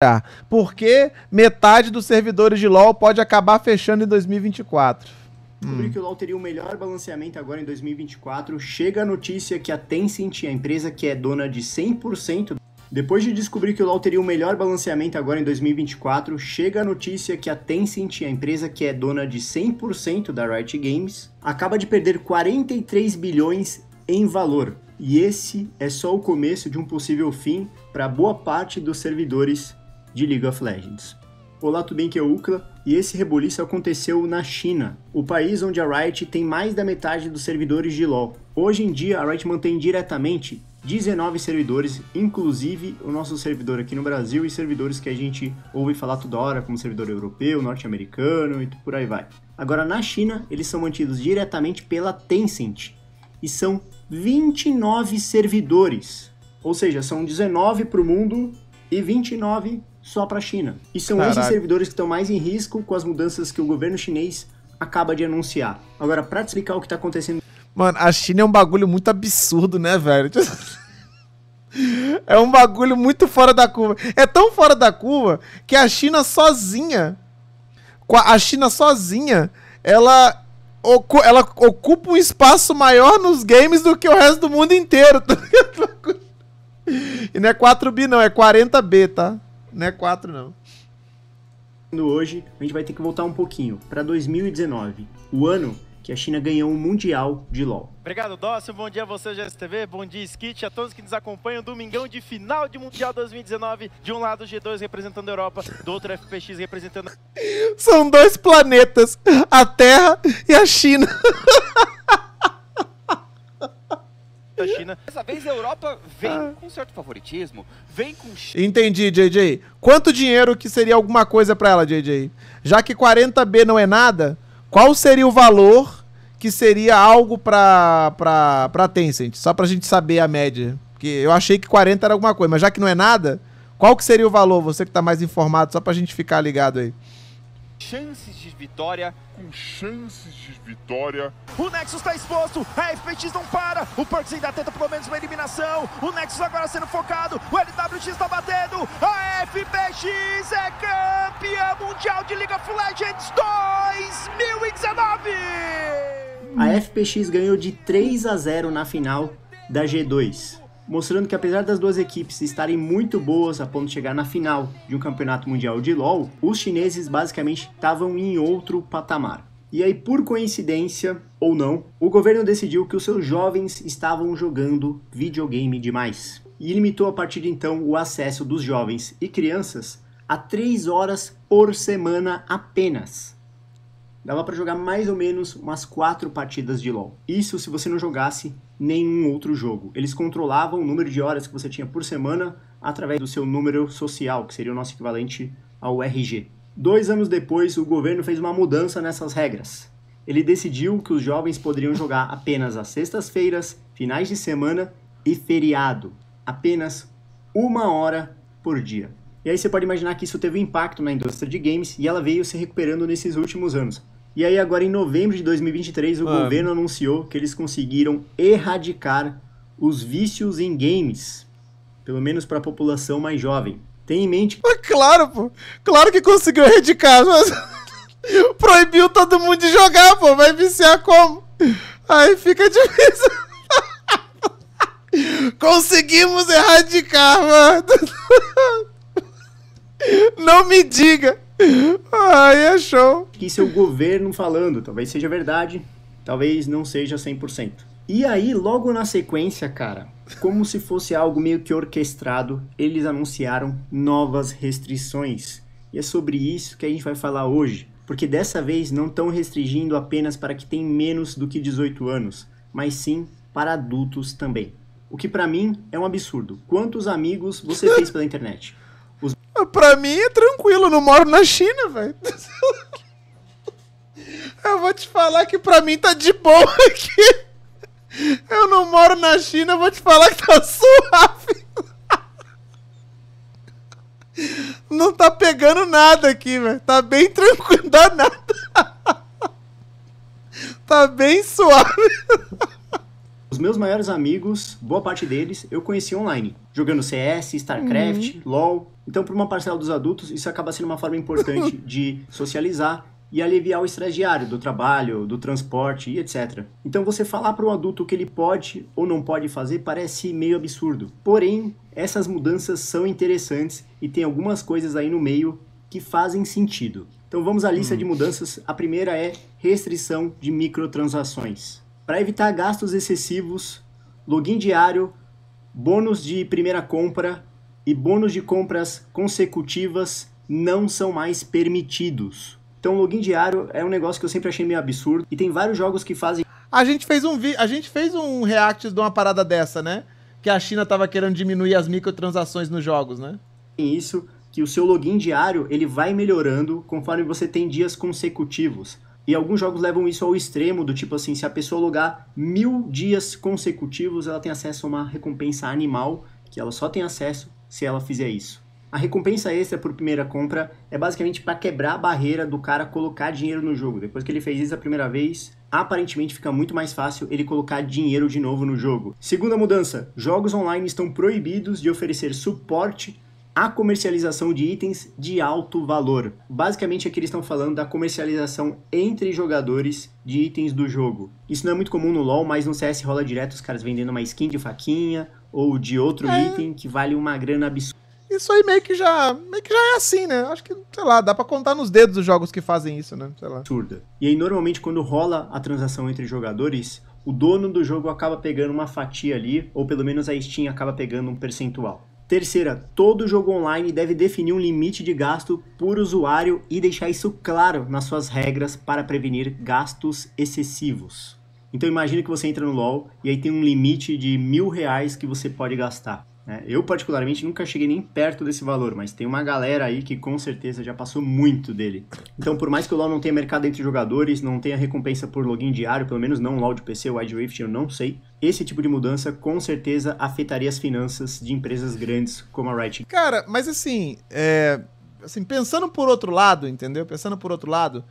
Tá. Porque metade dos servidores de LoL pode acabar fechando em 2024. Descobri hum. que o LoL teria o melhor balanceamento agora em 2024. Chega a notícia que a Tencent, a empresa que é dona de 100%, depois de descobrir que o LoL teria o melhor balanceamento agora em 2024, chega a notícia que a Tencent, a empresa que é dona de 100% da Riot Games, acaba de perder 43 bilhões em valor. E esse é só o começo de um possível fim para boa parte dos servidores de League of Legends. Olá, tudo bem? Que é o Ucla e esse reboliço aconteceu na China, o país onde a Riot tem mais da metade dos servidores de LoL. Hoje em dia, a Riot mantém diretamente 19 servidores, inclusive o nosso servidor aqui no Brasil e servidores que a gente ouve falar toda hora, como servidor europeu, norte-americano e por aí vai. Agora, na China, eles são mantidos diretamente pela Tencent e são 29 servidores, ou seja, são 19 para o mundo e 29 só para a China. E são Caraca. esses servidores que estão mais em risco com as mudanças que o governo chinês acaba de anunciar. Agora, para te explicar o que está acontecendo. Mano, a China é um bagulho muito absurdo, né, velho? É um bagulho muito fora da curva. É tão fora da curva que a China sozinha, a China sozinha, ela, ela ocupa um espaço maior nos games do que o resto do mundo inteiro. Tá e não é 4B, não, é 40B, tá? Não é quatro, não. Hoje, a gente vai ter que voltar um pouquinho para 2019, o ano que a China ganhou o um Mundial de LoL. Obrigado, Dócio. Bom dia a você, GSTV. Bom dia, Skit. A todos que nos acompanham. Domingão de final de Mundial 2019. De um lado, G2 representando a Europa. Do outro, FPX representando... São dois planetas. A Terra e a China. da China. Dessa vez a Europa vem ah. com certo favoritismo, vem com... Entendi, JJ. Quanto dinheiro que seria alguma coisa para ela, JJ? Já que 40B não é nada, qual seria o valor que seria algo pra, pra, pra Tencent? Só pra gente saber a média. Porque eu achei que 40 era alguma coisa, mas já que não é nada, qual que seria o valor? Você que tá mais informado, só pra gente ficar ligado aí chances de vitória. Com chances de vitória. O Nexus está exposto, a FPX não para, o Perks ainda tenta pelo menos uma eliminação, o Nexus agora sendo focado, o LWX está batendo, a FPX é campeã mundial de League of Legends 2019! A FPX ganhou de 3 a 0 na final da G2 mostrando que apesar das duas equipes estarem muito boas a ponto de chegar na final de um campeonato mundial de LoL, os chineses basicamente estavam em outro patamar. E aí, por coincidência ou não, o governo decidiu que os seus jovens estavam jogando videogame demais e limitou a partir de então o acesso dos jovens e crianças a 3 horas por semana apenas. Dava para jogar mais ou menos umas 4 partidas de LoL. Isso se você não jogasse nenhum outro jogo. Eles controlavam o número de horas que você tinha por semana através do seu número social, que seria o nosso equivalente ao RG. Dois anos depois, o governo fez uma mudança nessas regras. Ele decidiu que os jovens poderiam jogar apenas às sextas-feiras, finais de semana e feriado. Apenas uma hora por dia. E aí você pode imaginar que isso teve um impacto na indústria de games e ela veio se recuperando nesses últimos anos. E aí, agora em novembro de 2023, o governo anunciou que eles conseguiram erradicar os vícios em games, pelo menos para a população mais jovem. Tem em mente. claro, pô. Claro que conseguiu erradicar, mas. Proibiu todo mundo de jogar, pô. Vai viciar como? Aí fica difícil. Conseguimos erradicar, mano. Não me diga. Ai, é show. isso é o governo falando. Talvez seja verdade, talvez não seja 100%. E aí, logo na sequência, cara, como se fosse algo meio que orquestrado, eles anunciaram novas restrições. E é sobre isso que a gente vai falar hoje. Porque dessa vez não estão restringindo apenas para quem tem menos do que 18 anos, mas sim para adultos também. O que para mim é um absurdo. Quantos amigos você fez pela internet? Pra mim é tranquilo, eu não moro na China, velho. Eu vou te falar que pra mim tá de boa aqui. Eu não moro na China, eu vou te falar que tá suave. Não tá pegando nada aqui, velho. Tá bem tranquilo, dá nada. Tá bem suave. Os meus maiores amigos, boa parte deles, eu conheci online, jogando CS, StarCraft, uhum. LoL. Então, para uma parcela dos adultos, isso acaba sendo uma forma importante de socializar e aliviar o estresse diário do trabalho, do transporte e etc. Então você falar para um adulto o que ele pode ou não pode fazer parece meio absurdo. Porém, essas mudanças são interessantes e tem algumas coisas aí no meio que fazem sentido. Então vamos à lista de hum. mudanças. A primeira é restrição de microtransações. Para evitar gastos excessivos, login diário, bônus de primeira compra e bônus de compras consecutivas não são mais permitidos. Então, login diário é um negócio que eu sempre achei meio absurdo e tem vários jogos que fazem. A gente fez um vi a gente fez um react de uma parada dessa, né? Que a China tava querendo diminuir as microtransações nos jogos, né? Tem isso que o seu login diário ele vai melhorando conforme você tem dias consecutivos. E alguns jogos levam isso ao extremo, do tipo assim, se a pessoa logar mil dias consecutivos, ela tem acesso a uma recompensa animal, que ela só tem acesso se ela fizer isso. A recompensa extra por primeira compra é basicamente para quebrar a barreira do cara colocar dinheiro no jogo. Depois que ele fez isso a primeira vez, aparentemente fica muito mais fácil ele colocar dinheiro de novo no jogo. Segunda mudança: jogos online estão proibidos de oferecer suporte a comercialização de itens de alto valor. Basicamente aqui eles estão falando da comercialização entre jogadores de itens do jogo. Isso não é muito comum no LoL, mas no CS rola direto os caras vendendo uma skin de faquinha ou de outro é. item que vale uma grana absurda. Isso aí meio que já, meio que já é assim, né? Acho que, sei lá, dá para contar nos dedos os jogos que fazem isso, né? Sei lá. Absurda. E aí normalmente quando rola a transação entre jogadores, o dono do jogo acaba pegando uma fatia ali, ou pelo menos a Steam acaba pegando um percentual. Terceira, todo jogo online deve definir um limite de gasto por usuário e deixar isso claro nas suas regras para prevenir gastos excessivos. Então imagine que você entra no LoL e aí tem um limite de mil reais que você pode gastar. Né? Eu, particularmente, nunca cheguei nem perto desse valor, mas tem uma galera aí que com certeza já passou muito dele. Então, por mais que o LoL não tenha mercado entre jogadores, não tenha recompensa por login diário, pelo menos não o LoL de PC, o Wide Rift, eu não sei, esse tipo de mudança com certeza afetaria as finanças de empresas grandes como a Riot. Cara, mas assim, é... assim pensando por outro lado, entendeu? Pensando por outro lado,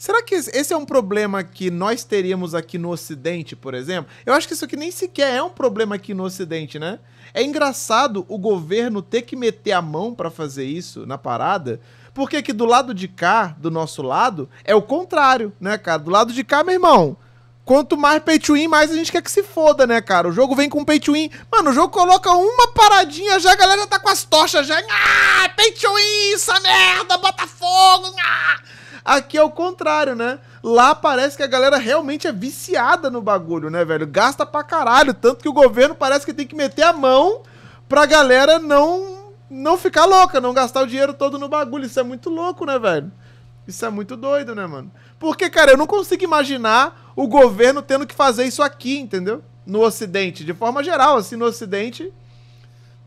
Será que esse é um problema que nós teríamos aqui no Ocidente, por exemplo? Eu acho que isso aqui nem sequer é um problema aqui no Ocidente, né? É engraçado o governo ter que meter a mão para fazer isso na parada, porque aqui do lado de cá, do nosso lado, é o contrário, né, cara? Do lado de cá, meu irmão, Quanto mais pay to win, mais a gente quer que se foda, né, cara? O jogo vem com pay to win. Mano, o jogo coloca uma paradinha já, a galera tá com as tochas já. Ah, pay to win, essa merda, Botafogo. Ah! Aqui é o contrário, né? Lá parece que a galera realmente é viciada no bagulho, né, velho? Gasta pra caralho, tanto que o governo parece que tem que meter a mão pra galera não não ficar louca, não gastar o dinheiro todo no bagulho. Isso é muito louco, né, velho? Isso é muito doido, né, mano? Porque, cara, eu não consigo imaginar o governo tendo que fazer isso aqui, entendeu? No Ocidente, de forma geral, assim, no Ocidente,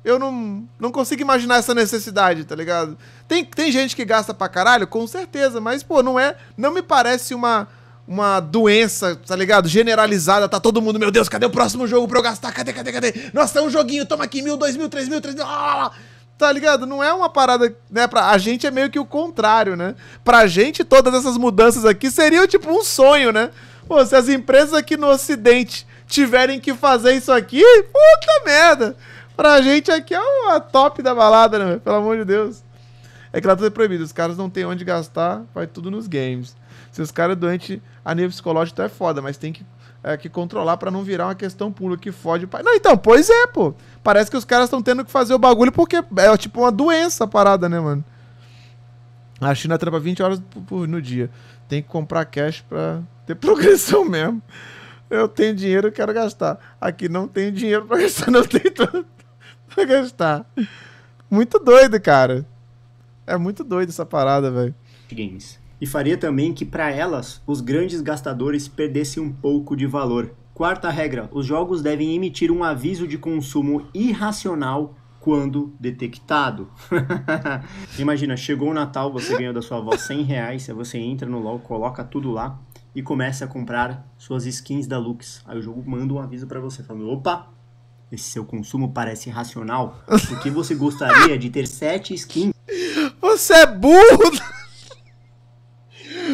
eu não, não consigo imaginar essa necessidade, tá ligado? Tem, tem gente que gasta pra caralho, com certeza, mas, pô, não é. Não me parece uma, uma doença, tá ligado? Generalizada, tá todo mundo, meu Deus, cadê o próximo jogo pra eu gastar? Cadê, cadê, cadê? Nossa, é um joguinho, toma aqui mil, dois mil, três mil, três mil. Lá, lá, lá. Tá ligado? Não é uma parada, né? Pra, a gente é meio que o contrário, né? Pra gente, todas essas mudanças aqui seriam tipo um sonho, né? Pô, se as empresas aqui no Ocidente tiverem que fazer isso aqui, puta merda! Pra gente aqui é uma top da balada, né? Pelo amor de Deus. É que lá tudo é proibido. Os caras não tem onde gastar, vai tudo nos games. Se os caras é doente a nível psicológico, é foda, mas tem que, é, que controlar para não virar uma questão pública que fode o pai. Não, então, pois é, pô. Parece que os caras estão tendo que fazer o bagulho porque é tipo uma doença a parada, né, mano? A China trampa 20 horas por, por, no dia. Tem que comprar cash pra ter progressão mesmo. Eu tenho dinheiro, quero gastar. Aqui não tem dinheiro pra gastar, não tem tanto. pra gastar. Muito doido, cara. É muito doido essa parada, velho. Games. E faria também que para elas os grandes gastadores perdessem um pouco de valor. Quarta regra: os jogos devem emitir um aviso de consumo irracional quando detectado. Imagina, chegou o Natal, você ganhou da sua avó 100 reais, você entra no LoL, coloca tudo lá e começa a comprar suas skins da Lux. Aí o jogo manda um aviso para você falando: opa, esse seu consumo parece irracional, porque você gostaria de ter sete skins. Você é burro!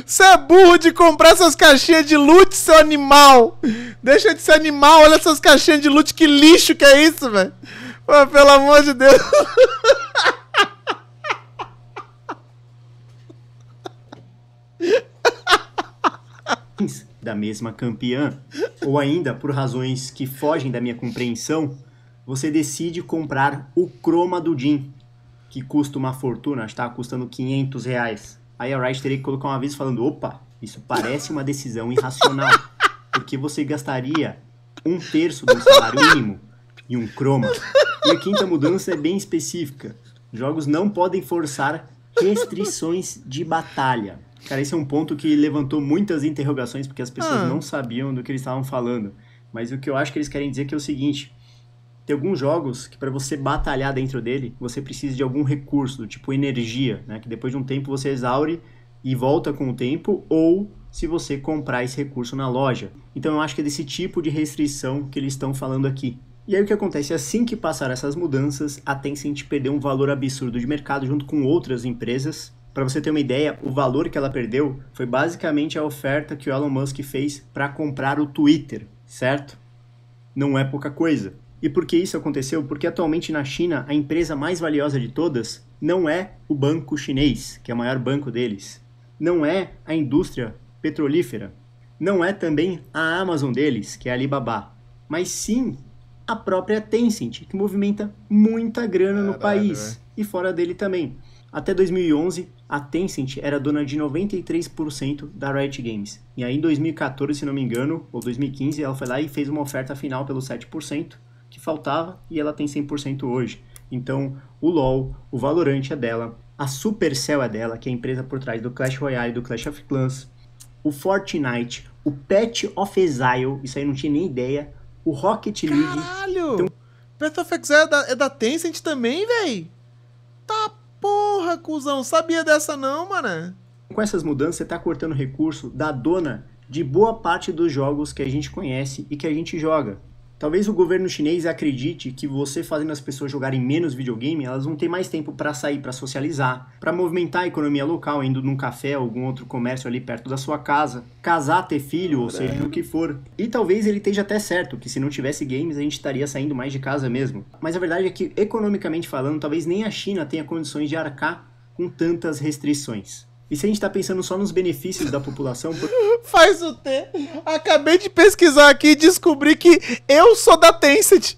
Você é burro de comprar essas caixinhas de loot, seu animal! Deixa de ser animal, olha essas caixinhas de loot, que lixo que é isso, velho! Pelo amor de Deus! Da mesma campeã ou ainda por razões que fogem da minha compreensão, você decide comprar o croma do Jim, que custa uma fortuna, está custando 500 reais. Aí a Riot teria que colocar um aviso falando: opa, isso parece uma decisão irracional, porque você gastaria um terço do salário mínimo em um croma. E então a quinta mudança é bem específica: jogos não podem forçar restrições de batalha. Cara, esse é um ponto que levantou muitas interrogações, porque as pessoas ah. não sabiam do que eles estavam falando. Mas o que eu acho que eles querem dizer é, que é o seguinte: tem alguns jogos que para você batalhar dentro dele, você precisa de algum recurso, do tipo energia, né? Que depois de um tempo você exaure e volta com o tempo, ou se você comprar esse recurso na loja. Então eu acho que é desse tipo de restrição que eles estão falando aqui. E aí o que acontece? É assim que passar essas mudanças, a Tencent perdeu um valor absurdo de mercado junto com outras empresas para você ter uma ideia, o valor que ela perdeu foi basicamente a oferta que o Elon Musk fez para comprar o Twitter, certo? Não é pouca coisa. E por que isso aconteceu? Porque atualmente na China, a empresa mais valiosa de todas não é o banco chinês, que é o maior banco deles. Não é a indústria petrolífera. Não é também a Amazon deles, que é a Alibaba. Mas sim a própria Tencent, que movimenta muita grana no país é. e fora dele também. Até 2011, a Tencent era dona de 93% da Riot Games. E aí em 2014, se não me engano, ou 2015, ela foi lá e fez uma oferta final pelo 7% que faltava e ela tem 100% hoje. Então, o LoL, o Valorant é dela, a Supercell é dela, que é a empresa por trás do Clash Royale e do Clash of Clans, o Fortnite, o Pet of Exile, isso aí não tinha nem ideia, o Rocket League. Caralho! Então... Pet of Exile é da, é da Tencent também, véi? Tá Porra, cuzão, sabia dessa não, mano. Com essas mudanças, você tá cortando recurso da dona de boa parte dos jogos que a gente conhece e que a gente joga. Talvez o governo chinês acredite que você fazendo as pessoas jogarem menos videogame, elas vão ter mais tempo para sair, para socializar, para movimentar a economia local, indo num café ou algum outro comércio ali perto da sua casa, casar, ter filho, ou seja, o que for. E talvez ele esteja até certo que se não tivesse games a gente estaria saindo mais de casa mesmo. Mas a verdade é que economicamente falando, talvez nem a China tenha condições de arcar com tantas restrições. E se a gente está pensando só nos benefícios da população? Por... Faz o T. Acabei de pesquisar aqui e descobri que eu sou da Tencent.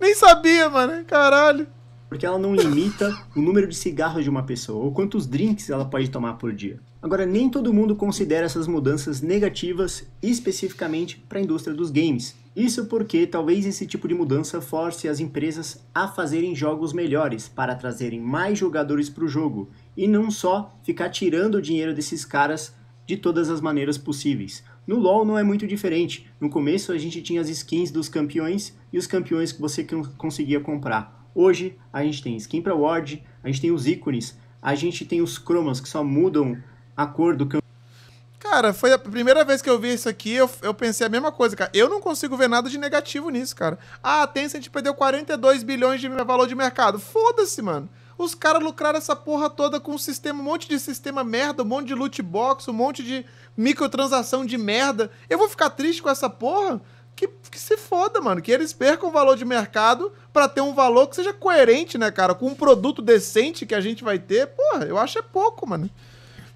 Nem sabia, mano. Caralho. Porque ela não limita o número de cigarros de uma pessoa ou quantos drinks ela pode tomar por dia. Agora, nem todo mundo considera essas mudanças negativas especificamente para a indústria dos games. Isso porque talvez esse tipo de mudança force as empresas a fazerem jogos melhores para trazerem mais jogadores para o jogo e não só ficar tirando o dinheiro desses caras de todas as maneiras possíveis. No LoL não é muito diferente. No começo a gente tinha as skins dos campeões e os campeões que você conseguia comprar. Hoje a gente tem skin para Ward, a gente tem os ícones, a gente tem os cromas que só mudam a cor do campeão. Cara, foi a primeira vez que eu vi isso aqui, eu, eu pensei a mesma coisa, cara. Eu não consigo ver nada de negativo nisso, cara. Ah, a Tencent perdeu 42 bilhões de valor de mercado. Foda-se, mano. Os caras lucraram essa porra toda com um sistema, um monte de sistema merda, um monte de loot box, um monte de microtransação de merda. Eu vou ficar triste com essa porra? Que, que se foda, mano. Que eles percam o valor de mercado para ter um valor que seja coerente, né, cara? Com um produto decente que a gente vai ter. Porra, eu acho é pouco, mano.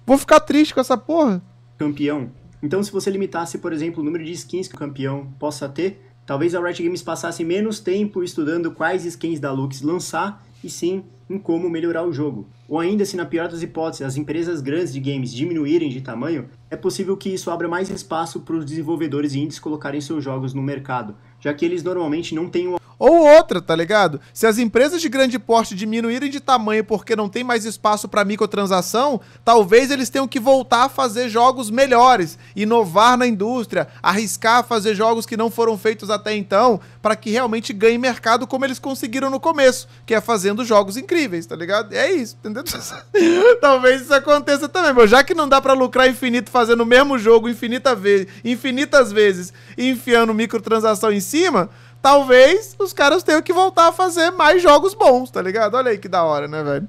Vou ficar triste com essa porra. Campeão. Então, se você limitasse, por exemplo, o número de skins que o campeão possa ter, talvez a Riot Games passasse menos tempo estudando quais skins da Lux lançar e sim em como melhorar o jogo. Ou ainda, se na pior das hipóteses as empresas grandes de games diminuírem de tamanho, é possível que isso abra mais espaço para os desenvolvedores indies colocarem seus jogos no mercado, já que eles normalmente não têm o ou outra, tá ligado? Se as empresas de grande porte diminuírem de tamanho porque não tem mais espaço para microtransação, talvez eles tenham que voltar a fazer jogos melhores, inovar na indústria, arriscar a fazer jogos que não foram feitos até então, para que realmente ganhe mercado como eles conseguiram no começo, que é fazendo jogos incríveis, tá ligado? É isso, entendeu? talvez isso aconteça também, meu. Já que não dá para lucrar infinito fazendo o mesmo jogo infinita vez, infinitas vezes e enfiando microtransação em cima, talvez os caras tenham que voltar a fazer mais jogos bons, tá ligado? Olha aí que da hora, né, velho?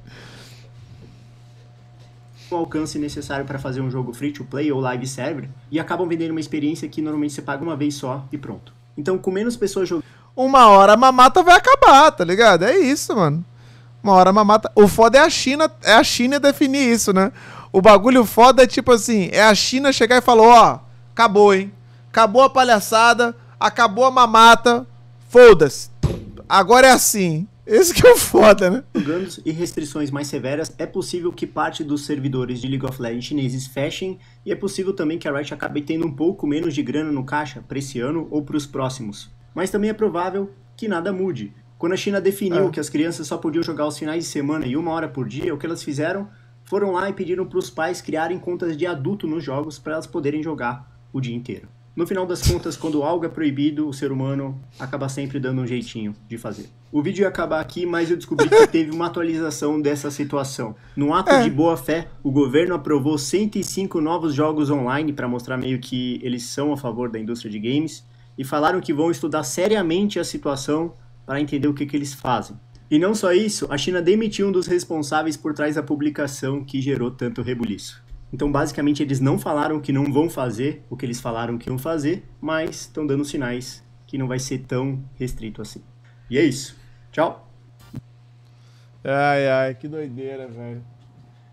o alcance necessário para fazer um jogo free to play ou live server e acabam vendendo uma experiência que normalmente você paga uma vez só e pronto. Então, com menos pessoas jogando. Uma hora a mamata vai acabar, tá ligado? É isso, mano. Uma hora a mamata. O foda é a China, é a China definir isso, né? O bagulho foda é tipo assim, é a China chegar e falar, ó, oh, acabou, hein? Acabou a palhaçada, acabou a mamata, Foda-se. Agora é assim. Esse que é o foda, né? Programas e restrições mais severas, é possível que parte dos servidores de League of Legends chineses fechem e é possível também que a Riot acabe tendo um pouco menos de grana no caixa para esse ano ou para os próximos. Mas também é provável que nada mude. Quando a China definiu ah. que as crianças só podiam jogar aos finais de semana e uma hora por dia, o que elas fizeram? Foram lá e pediram para os pais criarem contas de adulto nos jogos para elas poderem jogar o dia inteiro. No final das contas, quando algo é proibido, o ser humano acaba sempre dando um jeitinho de fazer. O vídeo ia acabar aqui, mas eu descobri que teve uma atualização dessa situação. Num ato é. de boa fé, o governo aprovou 105 novos jogos online para mostrar meio que eles são a favor da indústria de games e falaram que vão estudar seriamente a situação para entender o que, que eles fazem. E não só isso, a China demitiu um dos responsáveis por trás da publicação que gerou tanto rebuliço. Então, basicamente, eles não falaram que não vão fazer o que eles falaram que iam fazer, mas estão dando sinais que não vai ser tão restrito assim. E é isso. Tchau. Ai, ai, que doideira, velho.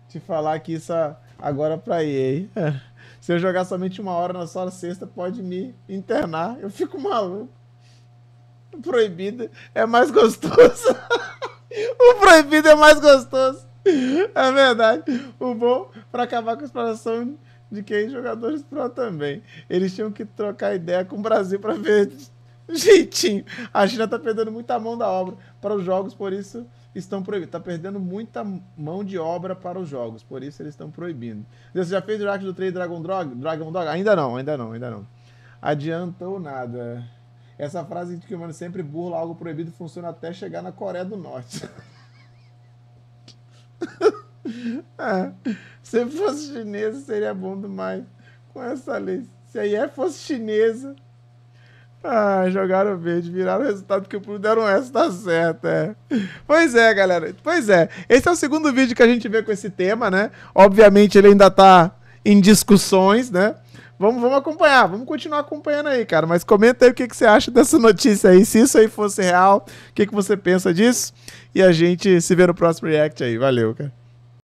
Te falar que isso agora é pra EA. Se eu jogar somente uma hora na sua sexta, pode me internar. Eu fico maluco. Proibido é mais gostoso. o proibido é mais gostoso. É verdade. O bom para acabar com a exploração de quem jogadores pro também. Eles tinham que trocar ideia com o Brasil para ver jeitinho. A China está perdendo muita mão da obra para os jogos, por isso estão proibindo. tá perdendo muita mão de obra para os jogos, por isso eles estão proibindo. Você já fez o react do 3 Dragon Dog? Dragon Dog? Ainda não, ainda não, ainda não. Adiantou nada. Essa frase de que o mano sempre burla algo proibido funciona até chegar na Coreia do Norte. Ah, se fosse chinesa, seria bom demais com essa lei. Se a IE fosse chinesa. Ah, jogaram verde, viraram o resultado que o Pulo deram essa, tá certo, é. Pois é, galera, pois é. Esse é o segundo vídeo que a gente vê com esse tema, né? Obviamente ele ainda tá em discussões, né? Vamos, vamos acompanhar, vamos continuar acompanhando aí, cara. Mas comenta aí o que, que você acha dessa notícia aí, se isso aí fosse real, o que, que você pensa disso. E a gente se vê no próximo React aí. Valeu, cara.